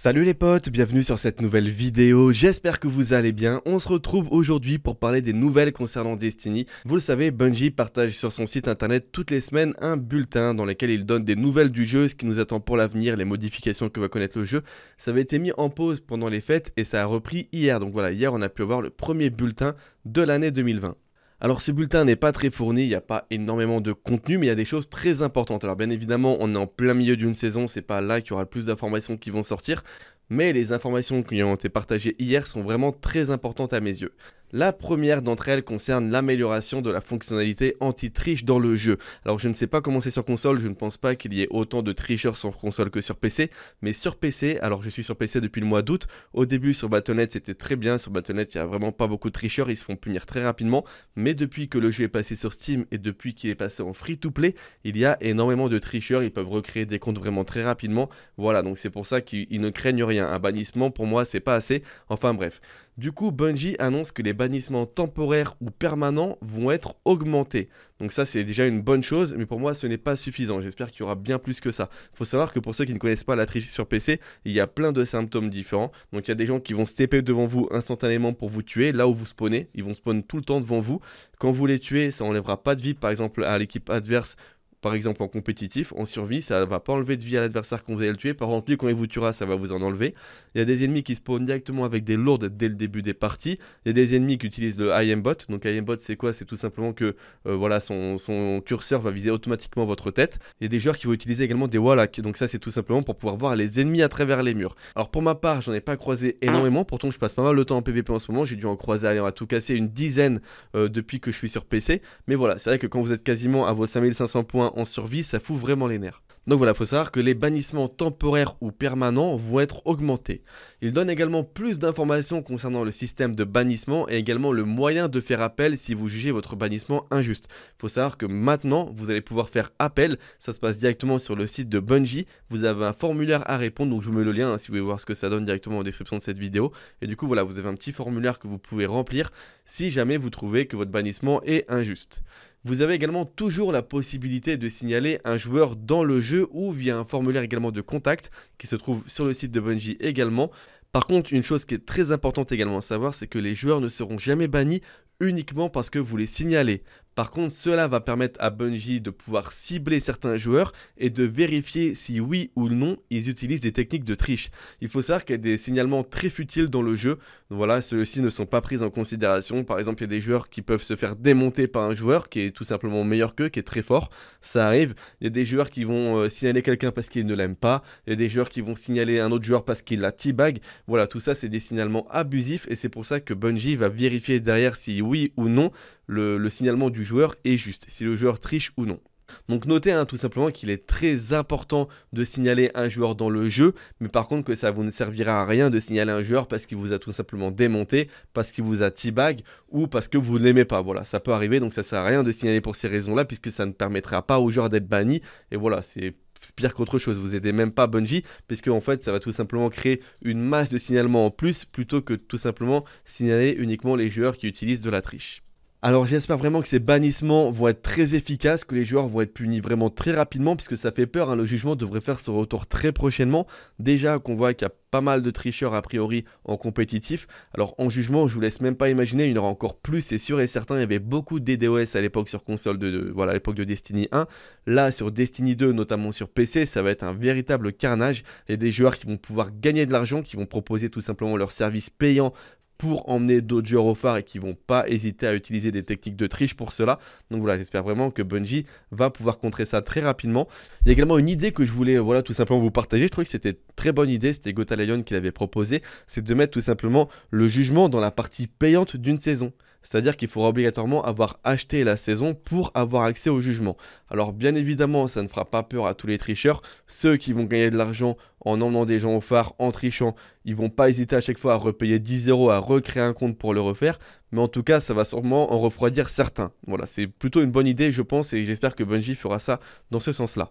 Salut les potes, bienvenue sur cette nouvelle vidéo, j'espère que vous allez bien. On se retrouve aujourd'hui pour parler des nouvelles concernant Destiny. Vous le savez, Bungie partage sur son site internet toutes les semaines un bulletin dans lequel il donne des nouvelles du jeu, ce qui nous attend pour l'avenir, les modifications que va connaître le jeu. Ça avait été mis en pause pendant les fêtes et ça a repris hier, donc voilà, hier on a pu avoir le premier bulletin de l'année 2020. Alors ce bulletin n'est pas très fourni, il n'y a pas énormément de contenu, mais il y a des choses très importantes. Alors bien évidemment, on est en plein milieu d'une saison, c'est pas là qu'il y aura le plus d'informations qui vont sortir, mais les informations qui ont été partagées hier sont vraiment très importantes à mes yeux. La première d'entre elles concerne l'amélioration de la fonctionnalité anti-triche dans le jeu. Alors je ne sais pas comment c'est sur console, je ne pense pas qu'il y ait autant de tricheurs sur console que sur PC, mais sur PC, alors je suis sur PC depuis le mois d'août, au début sur Battle.net c'était très bien, sur Battle.net il n'y a vraiment pas beaucoup de tricheurs, ils se font punir très rapidement, mais depuis que le jeu est passé sur Steam et depuis qu'il est passé en free-to-play, il y a énormément de tricheurs, ils peuvent recréer des comptes vraiment très rapidement, voilà donc c'est pour ça qu'ils ne craignent rien, un bannissement pour moi c'est pas assez, enfin bref. Du coup, Bungie annonce que les bannissements temporaires ou permanents vont être augmentés. Donc ça, c'est déjà une bonne chose, mais pour moi, ce n'est pas suffisant. J'espère qu'il y aura bien plus que ça. Il faut savoir que pour ceux qui ne connaissent pas la triche sur PC, il y a plein de symptômes différents. Donc il y a des gens qui vont stepper devant vous instantanément pour vous tuer, là où vous spawnez. Ils vont spawn tout le temps devant vous. Quand vous les tuez, ça enlèvera pas de vie, par exemple, à l'équipe adverse par exemple en compétitif, en survie, ça ne va pas enlever de vie à l'adversaire quand vous allez le tuer. Par contre, lui, quand il vous tuera, ça va vous en enlever. Il y a des ennemis qui spawnent directement avec des lourdes dès le début des parties. Il y a des ennemis qui utilisent le IM Donc IM c'est quoi C'est tout simplement que euh, voilà, son, curseur va viser automatiquement votre tête. Il y a des joueurs qui vont utiliser également des wallacks. Donc ça, c'est tout simplement pour pouvoir voir les ennemis à travers les murs. Alors pour ma part, j'en ai pas croisé ah. énormément. Pourtant, je passe pas mal de temps en PvP en ce moment. J'ai dû en croiser, allez, on va tout casser une dizaine euh, depuis que je suis sur PC. Mais voilà, c'est vrai que quand vous êtes quasiment à vos 5500 points en survie, ça fout vraiment les nerfs. Donc voilà, faut savoir que les bannissements temporaires ou permanents vont être augmentés. Il donne également plus d'informations concernant le système de bannissement et également le moyen de faire appel si vous jugez votre bannissement injuste. Faut savoir que maintenant, vous allez pouvoir faire appel, ça se passe directement sur le site de Bungie, vous avez un formulaire à répondre, donc je vous mets le lien hein, si vous voulez voir ce que ça donne directement en description de cette vidéo. Et du coup voilà, vous avez un petit formulaire que vous pouvez remplir si jamais vous trouvez que votre bannissement est injuste. Vous avez également toujours la possibilité de signaler un joueur dans le jeu ou via un formulaire également de contact qui se trouve sur le site de Bungie également. Par contre, une chose qui est très importante également à savoir, c'est que les joueurs ne seront jamais bannis uniquement parce que vous les signalez. Par contre, cela va permettre à Bungie de pouvoir cibler certains joueurs et de vérifier si oui ou non ils utilisent des techniques de triche. Il faut savoir qu'il y a des signalements très futiles dans le jeu. Voilà, ceux-ci ne sont pas pris en considération. Par exemple, il y a des joueurs qui peuvent se faire démonter par un joueur qui est tout simplement meilleur qu'eux, qui est très fort. Ça arrive. Il y a des joueurs qui vont euh, signaler quelqu'un parce qu'ils ne l'aiment pas. Il y a des joueurs qui vont signaler un autre joueur parce qu'il la teabag. Voilà, tout ça, c'est des signalements abusifs et c'est pour ça que Bungie va vérifier derrière si oui ou non le, le signalement du joueur est juste, si le joueur triche ou non. Donc notez un hein, tout simplement qu'il est très important de signaler un joueur dans le jeu, mais par contre que ça vous ne servira à rien de signaler un joueur parce qu'il vous a tout simplement démonté, parce qu'il vous a teabag ou parce que vous ne l'aimez pas. Voilà, ça peut arriver, donc ça sert à rien de signaler pour ces raisons-là puisque ça ne permettra pas au joueur d'être banni. Et voilà, c'est pire qu'autre chose, vous aidez même pas Bungie, puisque en fait ça va tout simplement créer une masse de signalement en plus, plutôt que tout simplement signaler uniquement les joueurs qui utilisent de la triche. Alors j'espère vraiment que ces bannissements vont être très efficaces, que les joueurs vont être punis vraiment très rapidement, puisque ça fait peur, hein. le jugement devrait faire son retour très prochainement. Déjà qu'on voit qu'il y a pas mal de tricheurs a priori en compétitif. Alors en jugement, je vous laisse même pas imaginer, il y en aura encore plus, c'est sûr et certain. Il y avait beaucoup de DDoS à l'époque sur console de, voilà, à l'époque de Destiny 1. Là, sur Destiny 2, notamment sur PC, ça va être un véritable carnage. Il y a des joueurs qui vont pouvoir gagner de l'argent, qui vont proposer tout simplement leurs services payants pour emmener d'autres joueurs au phare et qui vont pas hésiter à utiliser des techniques de triche pour cela. Donc voilà, j'espère vraiment que Bungie va pouvoir contrer ça très rapidement. Il y a également une idée que je voulais voilà tout simplement vous partager. Je trouvais que c'était très bonne idée, c'était Gotha Lion qui l'avait proposé, c'est de mettre tout simplement le jugement dans la partie payante d'une saison. C'est-à-dire qu'il faudra obligatoirement avoir acheté la saison pour avoir accès au jugement. Alors bien évidemment, ça ne fera pas peur à tous les tricheurs. Ceux qui vont gagner de l'argent en emmenant des gens au phare, en trichant, ils vont pas hésiter à chaque fois à repayer 10 euros, à recréer un compte pour le refaire. Mais en tout cas, ça va sûrement en refroidir certains. Voilà, c'est plutôt une bonne idée, je pense, et j'espère que Bungie fera ça dans ce sens-là.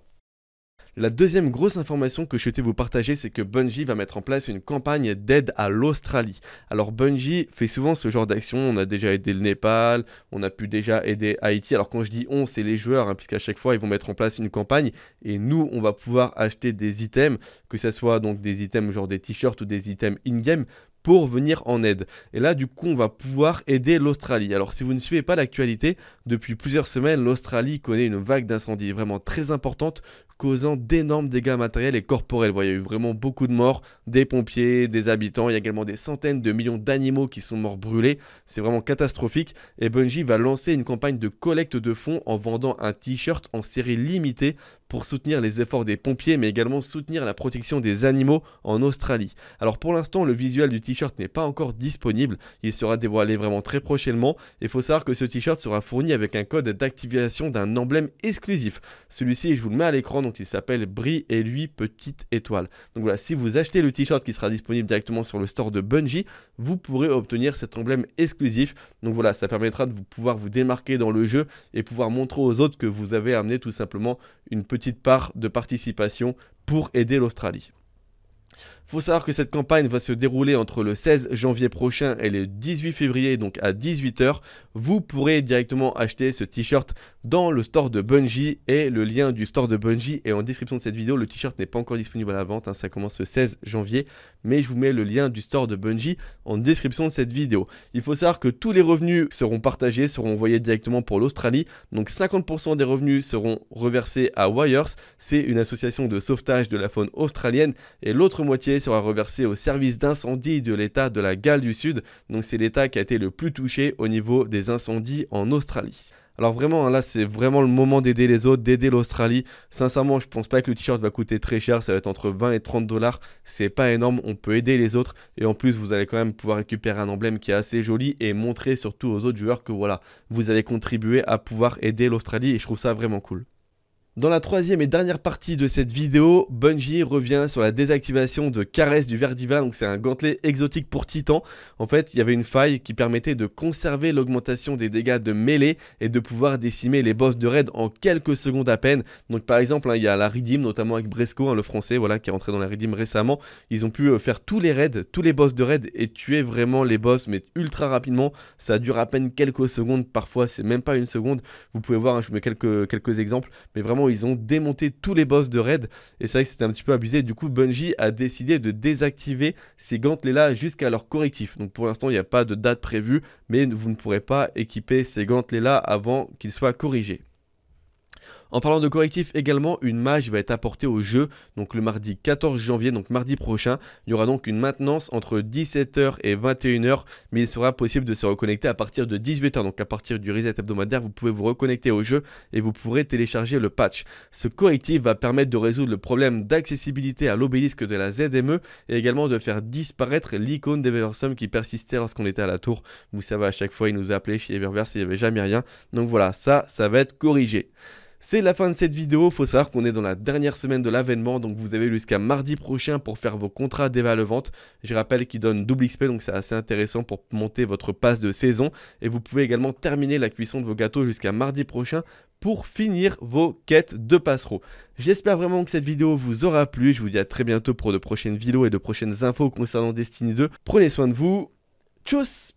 La deuxième grosse information que je souhaitais vous partager, c'est que Bungie va mettre en place une campagne d'aide à l'Australie. Alors Bungie fait souvent ce genre d'action, on a déjà aidé le Népal, on a pu déjà aider Haïti. Alors quand je dis on, c'est les joueurs, hein, puisqu'à chaque fois, ils vont mettre en place une campagne et nous, on va pouvoir acheter des items, que ce soit donc des items genre des t-shirts ou des items in-game, pour venir en aide. Et là, du coup, on va pouvoir aider l'Australie. Alors, si vous ne suivez pas l'actualité, depuis plusieurs semaines, l'Australie connaît une vague d'incendies vraiment très importante causant d'énormes dégâts matériels et corporels. voyez, il y a eu vraiment beaucoup de morts, des pompiers, des habitants, il y a également des centaines de millions d'animaux qui sont morts brûlés, c'est vraiment catastrophique, et Bungie va lancer une campagne de collecte de fonds en vendant un t-shirt en série limitée pour soutenir les efforts des pompiers, mais également soutenir la protection des animaux en Australie. Alors pour l'instant, le visuel du t-shirt n'est pas encore disponible, il sera dévoilé vraiment très prochainement. Il faut savoir que ce t-shirt sera fourni avec un code d'activation d'un emblème exclusif. Celui-ci, je vous le mets à l'écran, donc il s'appelle Brie et lui Petite Étoile. Donc voilà, si vous achetez le t-shirt qui sera disponible directement sur le store de Bungie, vous pourrez obtenir cet emblème exclusif. Donc voilà, ça permettra de vous pouvoir vous démarquer dans le jeu et pouvoir montrer aux autres que vous avez amené tout simplement une petite petite part de participation pour aider l'Australie. Il Faut savoir que cette campagne va se dérouler entre le 16 janvier prochain et le 18 février, donc à 18h. Vous pourrez directement acheter ce t-shirt dans le store de Bungie et le lien du store de Bungie est en description de cette vidéo. Le t-shirt n'est pas encore disponible à la vente, hein, ça commence le 16 janvier, mais je vous mets le lien du store de Bungie en description de cette vidéo. Il faut savoir que tous les revenus seront partagés, seront envoyés directement pour l'Australie, donc 50% des revenus seront reversés à Wires, c'est une association de sauvetage de la faune australienne, et l'autre moitié sera reversé au service d'incendie de l'État de la Galles du Sud. Donc c'est l'État qui a été le plus touché au niveau des incendies en Australie. Alors vraiment, hein, là, c'est vraiment le moment d'aider les autres, d'aider l'Australie. Sincèrement, je pense pas que le t-shirt va coûter très cher. Ça va être entre 20 et 30 dollars. C'est pas énorme. On peut aider les autres. Et en plus, vous allez quand même pouvoir récupérer un emblème qui est assez joli et montrer surtout aux autres joueurs que voilà, vous allez contribuer à pouvoir aider l'Australie. Et je trouve ça vraiment cool. Dans la troisième et dernière partie de cette vidéo, Bungie revient sur la désactivation de Caresse du Verdivin, donc c'est un gantelet exotique pour Titan. En fait, il y avait une faille qui permettait de conserver l'augmentation des dégâts de mêlée et de pouvoir décimer les boss de raid en quelques secondes à peine. Donc par exemple, hein, il y a la ridim notamment avec Bresco, hein, le français voilà, qui est rentré dans la Redeem récemment. Ils ont pu euh, faire tous les raids, tous les boss de raid et tuer vraiment les boss, mais ultra rapidement. Ça dure à peine quelques secondes, parfois c'est même pas une seconde. Vous pouvez voir, hein, je vous mets quelques, quelques exemples, mais vraiment ils ont démonté tous les boss de raid. Et c'est vrai que c'était un petit peu abusé. Du coup, Bungie a décidé de désactiver ces gantelets-là jusqu'à leur correctif. Donc pour l'instant, il n'y a pas de date prévue, mais vous ne pourrez pas équiper ces gantelets-là avant qu'ils soient corrigés. En parlant de correctif également, une mage va être apportée au jeu, donc le mardi 14 janvier, donc mardi prochain. Il y aura donc une maintenance entre 17h et 21h, mais il sera possible de se reconnecter à partir de 18h, donc à partir du reset hebdomadaire, vous pouvez vous reconnecter au jeu et vous pourrez télécharger le patch. Ce correctif va permettre de résoudre le problème d'accessibilité à l'obélisque de la ZME et également de faire disparaître l'icône d'Eversum qui persistait lorsqu'on était à la tour. Vous savez, à chaque fois, il nous appelait chez Eververse, il n'y avait jamais rien. Donc voilà, ça, ça va être corrigé. C'est la fin de cette vidéo, faut savoir qu'on est dans la dernière semaine de l'avènement, donc vous avez jusqu'à mardi prochain pour faire vos contrats d'évaluation. vente Je rappelle qu'ils donnent double XP, donc c'est assez intéressant pour monter votre passe de saison. Et vous pouvez également terminer la cuisson de vos gâteaux jusqu'à mardi prochain pour finir vos quêtes de passereaux. J'espère vraiment que cette vidéo vous aura plu, je vous dis à très bientôt pour de prochaines vidéos et de prochaines infos concernant Destiny 2. Prenez soin de vous, tchuss